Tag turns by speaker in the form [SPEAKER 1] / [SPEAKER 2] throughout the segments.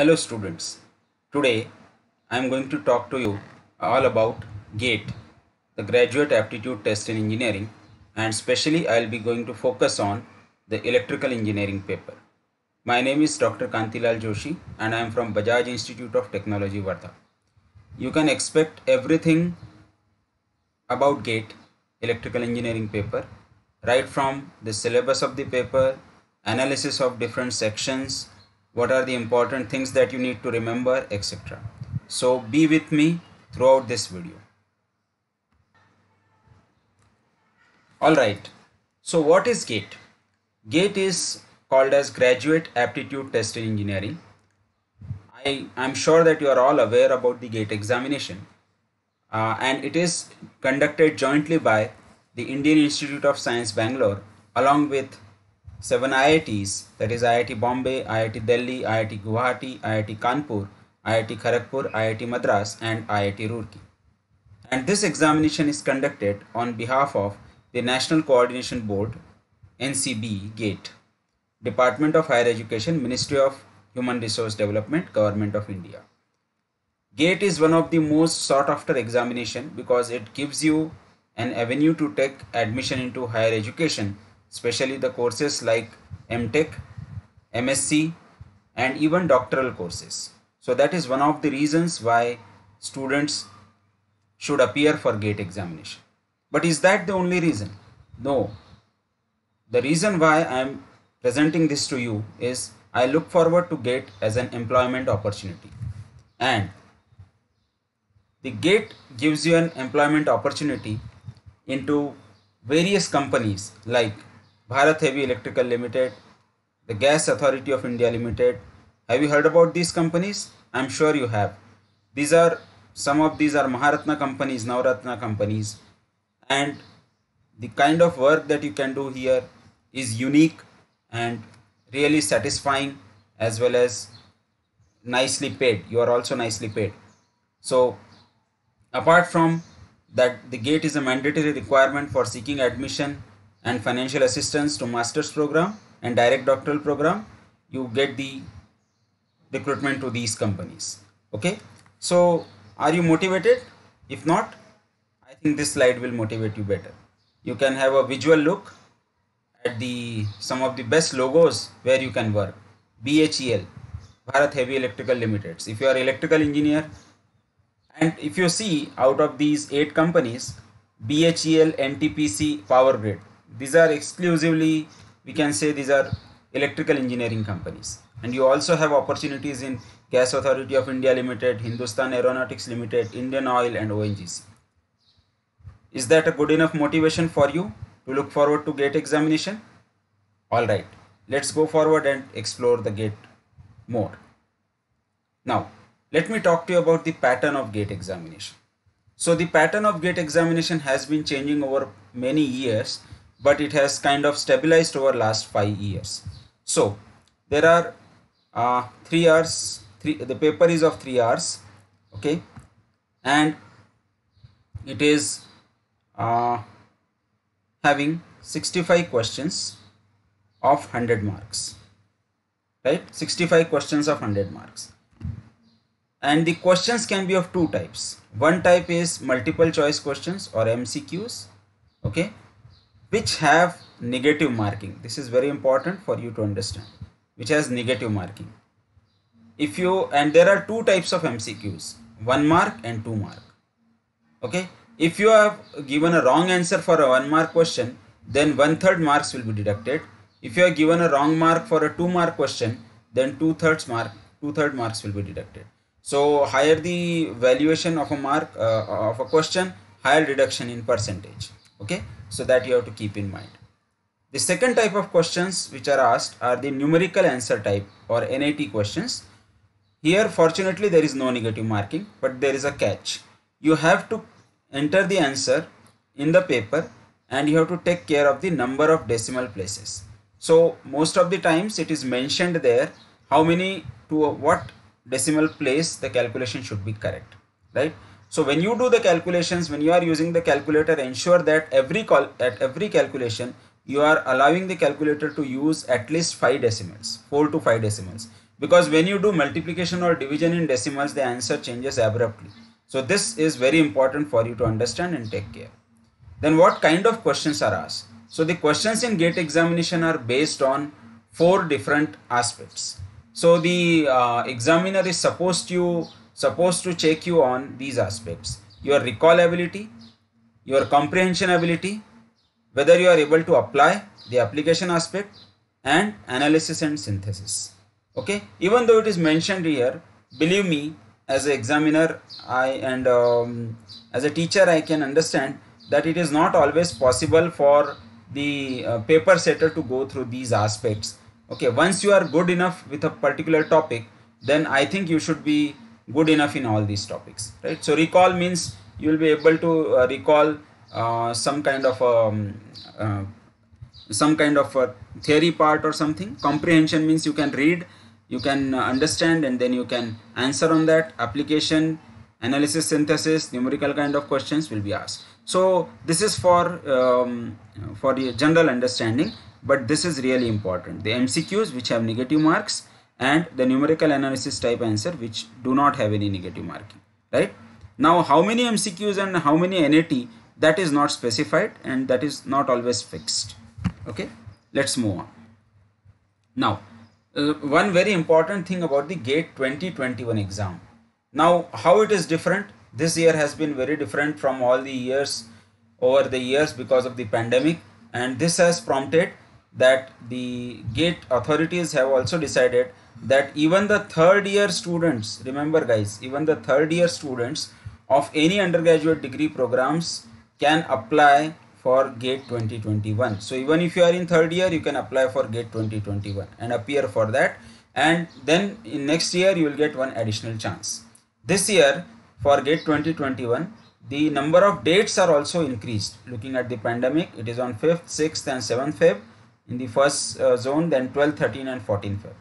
[SPEAKER 1] Hello students, today I am going to talk to you all about GATE, the Graduate Aptitude Test in Engineering and specially I will be going to focus on the electrical engineering paper. My name is Dr. Kantilal Joshi and I am from Bajaj Institute of Technology Vardha. You can expect everything about GATE electrical engineering paper right from the syllabus of the paper, analysis of different sections, what are the important things that you need to remember etc so be with me throughout this video alright so what is GATE GATE is called as graduate aptitude test in engineering I am sure that you are all aware about the GATE examination uh, and it is conducted jointly by the Indian Institute of Science Bangalore along with seven IITs that is IIT Bombay, IIT Delhi, IIT Guwahati, IIT Kanpur, IIT Kharagpur, IIT Madras and IIT Roorkee. And this examination is conducted on behalf of the National Coordination Board NCB GATE Department of Higher Education Ministry of Human Resource Development Government of India. GATE is one of the most sought after examination because it gives you an avenue to take admission into higher education especially the courses like mtech msc and even doctoral courses so that is one of the reasons why students should appear for gate examination but is that the only reason no the reason why i am presenting this to you is i look forward to gate as an employment opportunity and the gate gives you an employment opportunity into various companies like Bharat Heavy Electrical Limited, the Gas Authority of India Limited. Have you heard about these companies? I'm sure you have. These are some of these are Maharatna companies, Navratna companies, and the kind of work that you can do here is unique and really satisfying as well as nicely paid. You are also nicely paid. So, apart from that, the gate is a mandatory requirement for seeking admission and financial assistance to master's program and direct doctoral program you get the recruitment to these companies okay so are you motivated if not i think this slide will motivate you better you can have a visual look at the some of the best logos where you can work bhel bharat heavy electrical Limited. if you are electrical engineer and if you see out of these eight companies bhel ntpc power grid these are exclusively we can say these are electrical engineering companies and you also have opportunities in gas authority of india limited hindustan aeronautics limited indian oil and ongc is that a good enough motivation for you to look forward to gate examination all right let's go forward and explore the gate more now let me talk to you about the pattern of gate examination so the pattern of gate examination has been changing over many years but it has kind of stabilized over last five years so there are uh, three hours three the paper is of three hours okay and it is uh, having 65 questions of 100 marks right 65 questions of 100 marks and the questions can be of two types one type is multiple choice questions or mcqs okay which have negative marking. This is very important for you to understand, which has negative marking. If you, and there are two types of MCQs, one mark and two mark. Okay. If you have given a wrong answer for a one mark question, then one third marks will be deducted. If you are given a wrong mark for a two mark question, then two thirds mark, two third marks will be deducted. So higher the valuation of a mark uh, of a question, higher reduction in percentage okay so that you have to keep in mind the second type of questions which are asked are the numerical answer type or NAT questions here fortunately there is no negative marking but there is a catch you have to enter the answer in the paper and you have to take care of the number of decimal places so most of the times it is mentioned there how many to what decimal place the calculation should be correct right so when you do the calculations, when you are using the calculator, ensure that every call at every calculation, you are allowing the calculator to use at least 5 decimals, 4 to 5 decimals. Because when you do multiplication or division in decimals, the answer changes abruptly. So this is very important for you to understand and take care. Then what kind of questions are asked? So the questions in GATE examination are based on four different aspects. So the uh, examiner is supposed to supposed to check you on these aspects your recall ability, your comprehension ability, whether you are able to apply the application aspect, and analysis and synthesis. Okay, even though it is mentioned here, believe me, as an examiner, I and um, as a teacher, I can understand that it is not always possible for the uh, paper setter to go through these aspects. Okay, once you are good enough with a particular topic, then I think you should be good enough in all these topics right so recall means you will be able to uh, recall uh, some kind of um, uh, some kind of a theory part or something comprehension means you can read you can understand and then you can answer on that application analysis synthesis numerical kind of questions will be asked so this is for um, for the general understanding but this is really important the mcqs which have negative marks and the numerical analysis type answer which do not have any negative marking right now how many mcqs and how many nat that is not specified and that is not always fixed okay let's move on now uh, one very important thing about the gate 2021 exam now how it is different this year has been very different from all the years over the years because of the pandemic and this has prompted that the gate authorities have also decided that even the third year students, remember guys, even the third year students of any undergraduate degree programs can apply for GATE 2021. So even if you are in third year, you can apply for GATE 2021 and appear for that. And then in next year, you will get one additional chance. This year for GATE 2021, the number of dates are also increased. Looking at the pandemic, it is on 5th, 6th and 7th Feb in the first uh, zone, then 12th, 13th and 14th Feb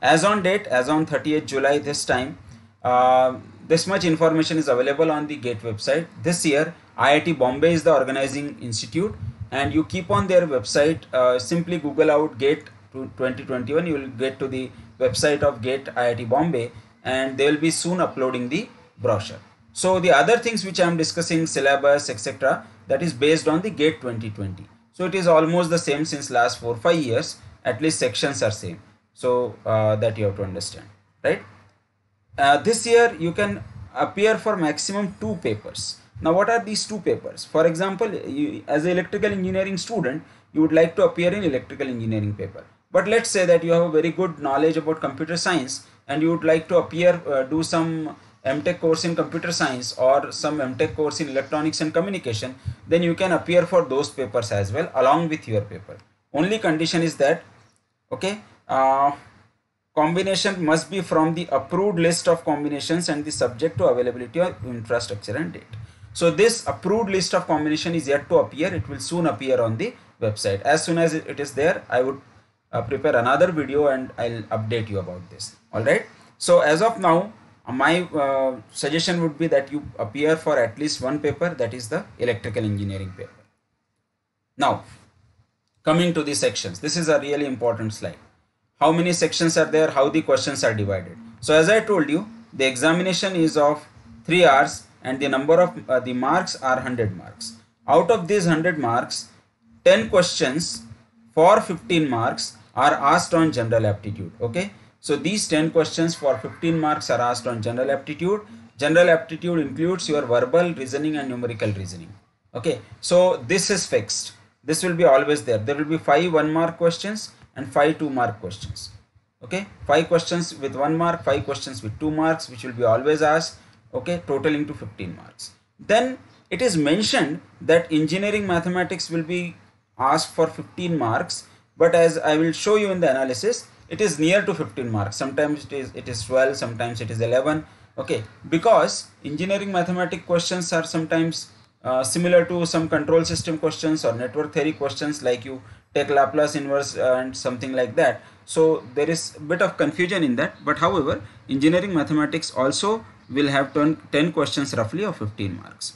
[SPEAKER 1] as on date as on 30th july this time uh, this much information is available on the gate website this year iit bombay is the organizing institute and you keep on their website uh, simply google out gate 2021 you will get to the website of gate iit bombay and they will be soon uploading the brochure so the other things which i am discussing syllabus etc that is based on the gate 2020 so it is almost the same since last 4 5 years at least sections are same so uh, that you have to understand right uh, this year you can appear for maximum two papers now what are these two papers for example you, as an electrical engineering student you would like to appear in electrical engineering paper but let's say that you have a very good knowledge about computer science and you would like to appear uh, do some mtech course in computer science or some mtech course in electronics and communication then you can appear for those papers as well along with your paper only condition is that okay uh, combination must be from the approved list of combinations and the subject to availability of infrastructure and date. So this approved list of combination is yet to appear. It will soon appear on the website. As soon as it is there, I would uh, prepare another video and I'll update you about this. All right. So as of now, uh, my uh, suggestion would be that you appear for at least one paper that is the electrical engineering paper. Now, coming to the sections, this is a really important slide how many sections are there, how the questions are divided. So as I told you, the examination is of 3 hours and the number of uh, the marks are 100 marks. Out of these 100 marks, 10 questions for 15 marks are asked on general aptitude. Okay. So these 10 questions for 15 marks are asked on general aptitude. General aptitude includes your verbal reasoning and numerical reasoning. Okay. So this is fixed. This will be always there. There will be five one mark questions and five two mark questions okay five questions with one mark five questions with two marks which will be always asked okay totaling to 15 marks then it is mentioned that engineering mathematics will be asked for 15 marks but as i will show you in the analysis it is near to 15 marks sometimes it is it is 12 sometimes it is 11 okay because engineering mathematics questions are sometimes uh, similar to some control system questions or network theory questions like you take Laplace inverse and something like that. So there is a bit of confusion in that but however engineering mathematics also will have 10 questions roughly of 15 marks.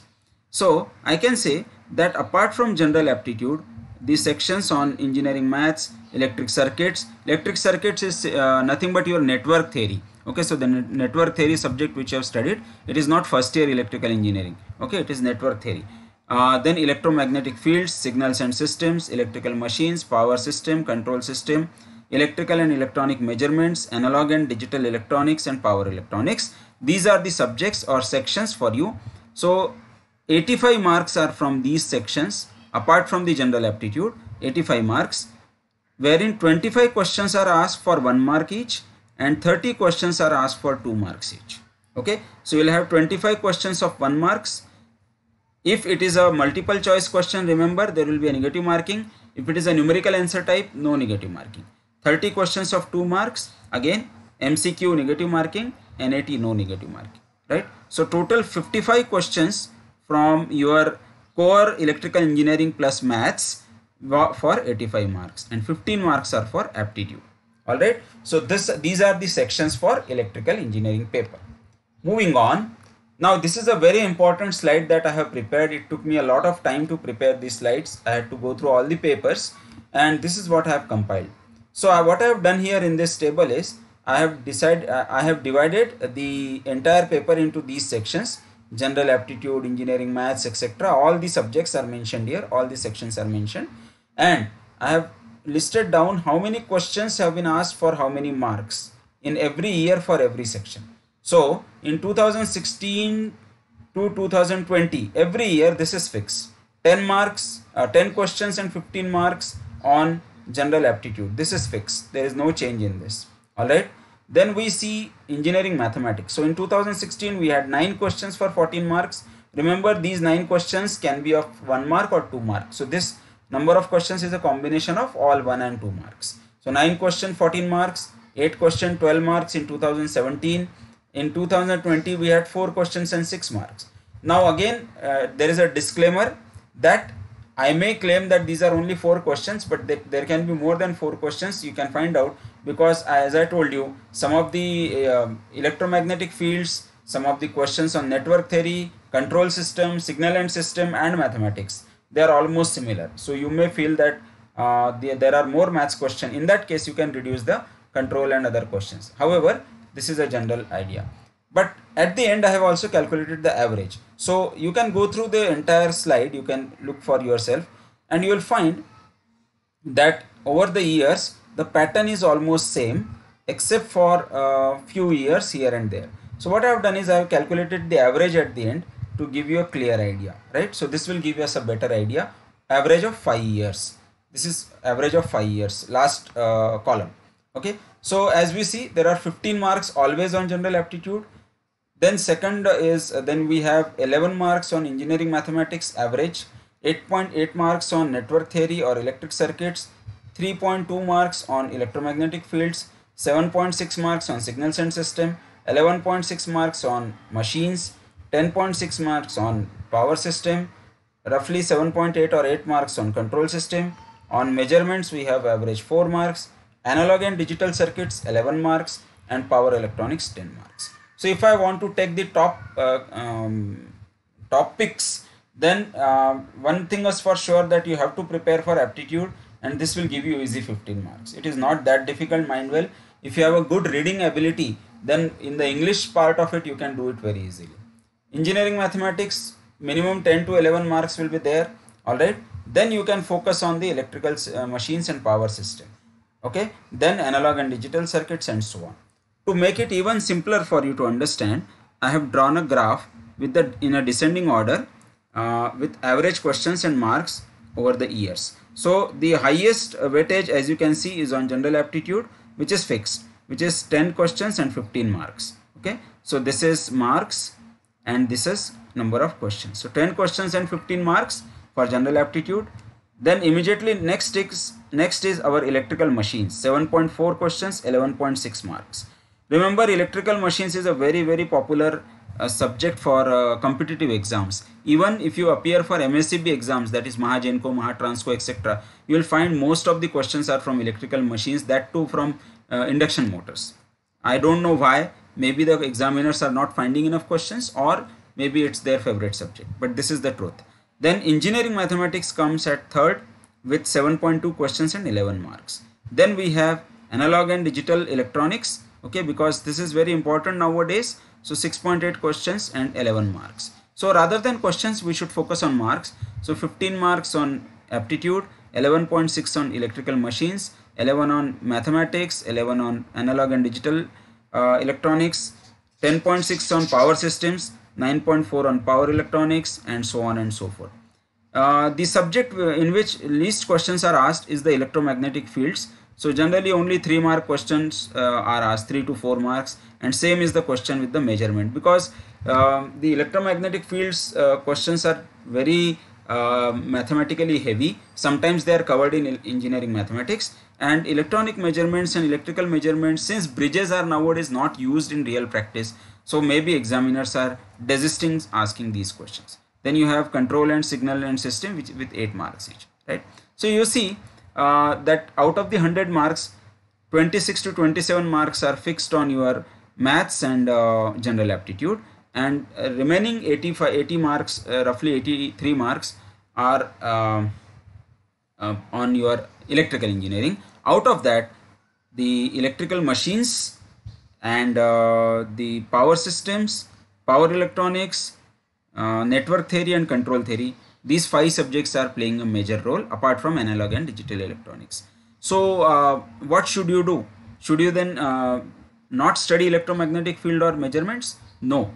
[SPEAKER 1] So I can say that apart from general aptitude the sections on engineering maths, electric circuits, electric circuits is uh, nothing but your network theory okay so the network theory subject which you have studied it is not first year electrical engineering okay it is network theory uh, then electromagnetic fields signals and systems electrical machines power system control system electrical and electronic measurements analog and digital electronics and power electronics these are the subjects or sections for you so 85 marks are from these sections apart from the general aptitude 85 marks wherein 25 questions are asked for 1 mark each and 30 questions are asked for 2 marks each okay so you'll have 25 questions of 1 marks if it is a multiple choice question, remember there will be a negative marking. If it is a numerical answer type, no negative marking. 30 questions of 2 marks, again MCQ negative marking, NAT no negative marking, right? So total 55 questions from your core electrical engineering plus maths for 85 marks and 15 marks are for aptitude. Alright, so this these are the sections for electrical engineering paper. Moving on, now this is a very important slide that I have prepared. It took me a lot of time to prepare these slides. I had to go through all the papers and this is what I have compiled. So I, what I have done here in this table is I have decided I have divided the entire paper into these sections general aptitude engineering maths etc all the subjects are mentioned here all the sections are mentioned and I have listed down how many questions have been asked for how many marks in every year for every section so in 2016 to 2020, every year this is fixed. 10 marks, uh, 10 questions and 15 marks on general aptitude. This is fixed. There is no change in this. All right. Then we see engineering mathematics. So in 2016, we had 9 questions for 14 marks. Remember, these 9 questions can be of 1 mark or 2 marks. So this number of questions is a combination of all 1 and 2 marks. So 9 question 14 marks, 8 question 12 marks in 2017, in 2020, we had four questions and six marks. Now, again, uh, there is a disclaimer that I may claim that these are only four questions, but they, there can be more than four questions. You can find out because, uh, as I told you, some of the uh, electromagnetic fields, some of the questions on network theory, control system, signal and system, and mathematics, they are almost similar. So, you may feel that uh, the, there are more maths question. In that case, you can reduce the control and other questions. However, this is a general idea but at the end i have also calculated the average so you can go through the entire slide you can look for yourself and you will find that over the years the pattern is almost same except for a few years here and there so what i have done is i have calculated the average at the end to give you a clear idea right so this will give us a better idea average of 5 years this is average of 5 years last uh, column okay so as we see there are 15 marks always on general aptitude then second is uh, then we have 11 marks on engineering mathematics average 8.8 marks on network theory or electric circuits 3.2 marks on electromagnetic fields 7.6 marks on signals and system 11.6 marks on machines 10.6 marks on power system roughly 7.8 or 8 marks on control system on measurements we have average 4 marks analog and digital circuits 11 marks and power electronics 10 marks so if i want to take the top uh, um, topics then uh, one thing is for sure that you have to prepare for aptitude and this will give you easy 15 marks it is not that difficult mind well if you have a good reading ability then in the english part of it you can do it very easily engineering mathematics minimum 10 to 11 marks will be there all right then you can focus on the electrical uh, machines and power system okay then analog and digital circuits and so on to make it even simpler for you to understand i have drawn a graph with the in a descending order uh, with average questions and marks over the years so the highest weightage as you can see is on general aptitude which is fixed which is 10 questions and 15 marks okay so this is marks and this is number of questions so 10 questions and 15 marks for general aptitude then immediately next is, next is our electrical machines. 7.4 questions, 11.6 marks. Remember electrical machines is a very very popular uh, subject for uh, competitive exams. Even if you appear for MSCB exams that is Mahajanco, Mahatransco etc. You will find most of the questions are from electrical machines that too from uh, induction motors. I don't know why maybe the examiners are not finding enough questions or maybe it's their favorite subject but this is the truth. Then engineering mathematics comes at third with 7.2 questions and 11 marks. Then we have analog and digital electronics, okay, because this is very important nowadays. So 6.8 questions and 11 marks. So rather than questions, we should focus on marks. So 15 marks on aptitude, 11.6 on electrical machines, 11 on mathematics, 11 on analog and digital uh, electronics, 10.6 on power systems, 9.4 on power electronics and so on and so forth. Uh, the subject in which least questions are asked is the electromagnetic fields. So generally only 3 mark questions uh, are asked, 3 to 4 marks and same is the question with the measurement because uh, the electromagnetic fields uh, questions are very uh, mathematically heavy. Sometimes they are covered in engineering mathematics and electronic measurements and electrical measurements since bridges are nowadays not used in real practice so maybe examiners are desisting asking these questions. Then you have control and signal and system which with 8 marks each, right? So you see uh, that out of the 100 marks, 26 to 27 marks are fixed on your maths and uh, general aptitude and uh, remaining 85 80 marks uh, roughly 83 marks are um, uh, on your electrical engineering out of that the electrical machines and uh, the power systems, power electronics, uh, network theory and control theory. These five subjects are playing a major role apart from analog and digital electronics. So uh, what should you do? Should you then uh, not study electromagnetic field or measurements? No.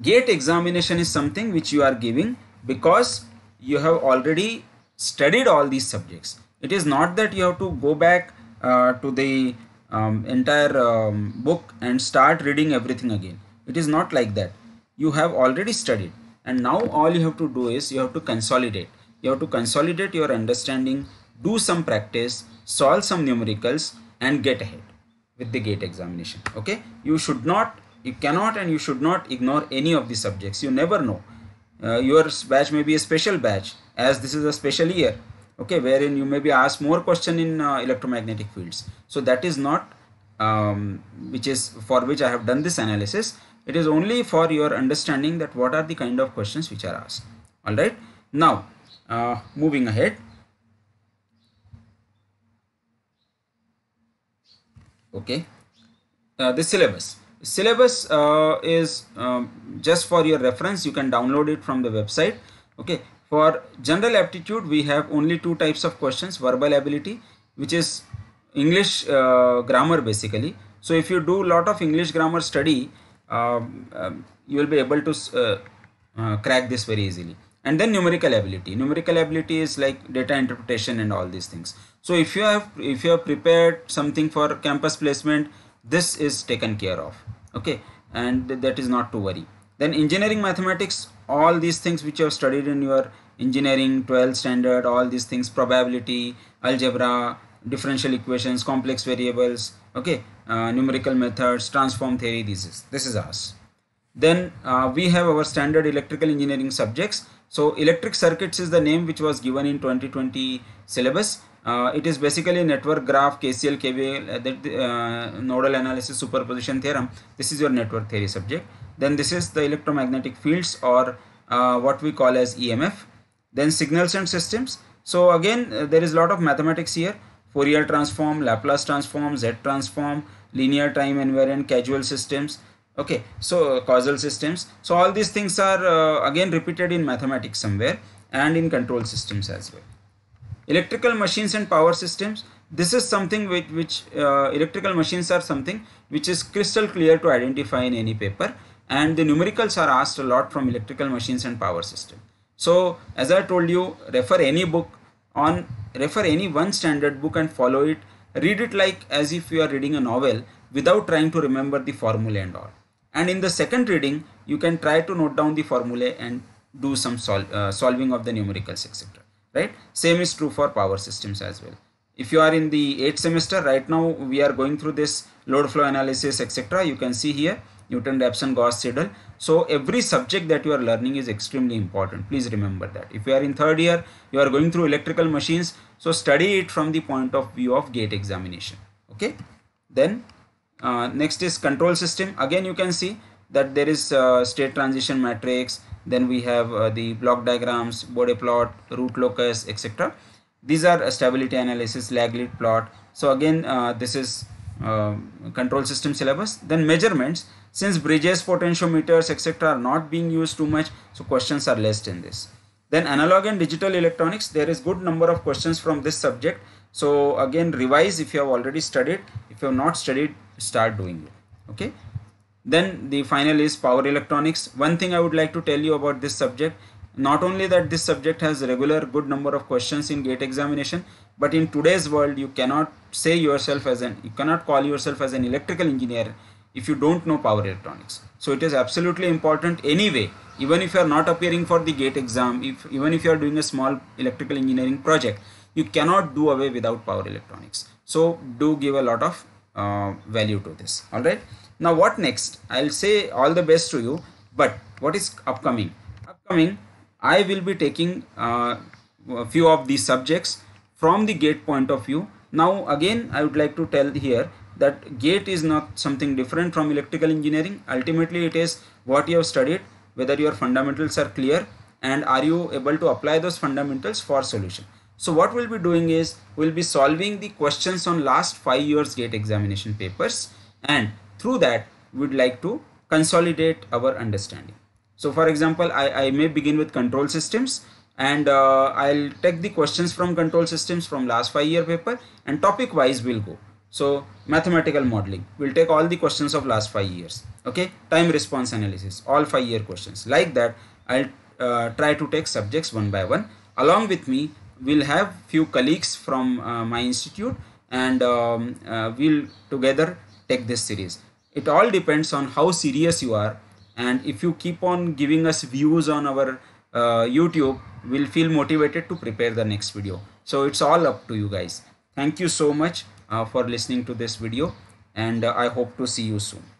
[SPEAKER 1] Gate examination is something which you are giving because you have already studied all these subjects. It is not that you have to go back uh, to the um, entire um, book and start reading everything again it is not like that you have already studied and now all you have to do is you have to consolidate you have to consolidate your understanding do some practice solve some numericals and get ahead with the gate examination okay you should not you cannot and you should not ignore any of the subjects you never know uh, your batch may be a special batch as this is a special year okay wherein you may be asked more question in uh, electromagnetic fields so that is not um, which is for which I have done this analysis it is only for your understanding that what are the kind of questions which are asked all right now uh, moving ahead okay uh, the syllabus syllabus uh, is um, just for your reference you can download it from the website okay for general aptitude, we have only two types of questions, verbal ability, which is English uh, grammar basically. So if you do lot of English grammar study, um, um, you will be able to uh, uh, crack this very easily. And then numerical ability. Numerical ability is like data interpretation and all these things. So if you have if you have prepared something for campus placement, this is taken care of. Okay, and that is not to worry then engineering mathematics all these things which you have studied in your engineering 12th standard all these things probability algebra differential equations complex variables okay uh, numerical methods transform theory this is this is us then uh, we have our standard electrical engineering subjects so electric circuits is the name which was given in 2020 syllabus uh, it is basically network graph, KCL, KVL, uh, uh, nodal analysis, superposition theorem. This is your network theory subject. Then this is the electromagnetic fields or uh, what we call as EMF. Then signals and systems. So again, there is a lot of mathematics here. Fourier transform, Laplace transform, Z transform, linear time invariant, causal systems. Okay, so uh, causal systems. So all these things are uh, again repeated in mathematics somewhere and in control systems as well electrical machines and power systems this is something with which uh, electrical machines are something which is crystal clear to identify in any paper and the numericals are asked a lot from electrical machines and power system so as i told you refer any book on refer any one standard book and follow it read it like as if you are reading a novel without trying to remember the formula and all and in the second reading you can try to note down the formula and do some sol uh, solving of the numericals etc right same is true for power systems as well if you are in the 8th semester right now we are going through this load flow analysis etc you can see here Newton Raphson Gauss Seidel so every subject that you are learning is extremely important please remember that if you are in third year you are going through electrical machines so study it from the point of view of gate examination okay then uh, next is control system again you can see that there is uh, state transition matrix then we have uh, the block diagrams body plot root locus etc these are uh, stability analysis lag lead plot so again uh, this is uh, control system syllabus then measurements since bridges potentiometers etc are not being used too much so questions are less in this then analog and digital electronics there is good number of questions from this subject so again revise if you have already studied if you have not studied start doing it okay then the final is power electronics. One thing I would like to tell you about this subject, not only that this subject has regular good number of questions in gate examination, but in today's world you cannot say yourself as an, you cannot call yourself as an electrical engineer if you don't know power electronics. So it is absolutely important anyway, even if you are not appearing for the gate exam, if even if you are doing a small electrical engineering project, you cannot do away without power electronics. So do give a lot of uh, value to this. All right now what next i'll say all the best to you but what is upcoming upcoming i will be taking uh, a few of these subjects from the gate point of view now again i would like to tell here that gate is not something different from electrical engineering ultimately it is what you have studied whether your fundamentals are clear and are you able to apply those fundamentals for solution so what we'll be doing is we'll be solving the questions on last five years gate examination papers and through that we'd like to consolidate our understanding. So for example, I, I may begin with control systems and uh, I'll take the questions from control systems from last five year paper and topic wise we'll go. So mathematical modeling, we'll take all the questions of last five years. Okay, time response analysis, all five year questions. Like that, I'll uh, try to take subjects one by one. Along with me, we'll have few colleagues from uh, my institute and um, uh, we'll together take this series it all depends on how serious you are and if you keep on giving us views on our uh, youtube we'll feel motivated to prepare the next video so it's all up to you guys thank you so much uh, for listening to this video and uh, i hope to see you soon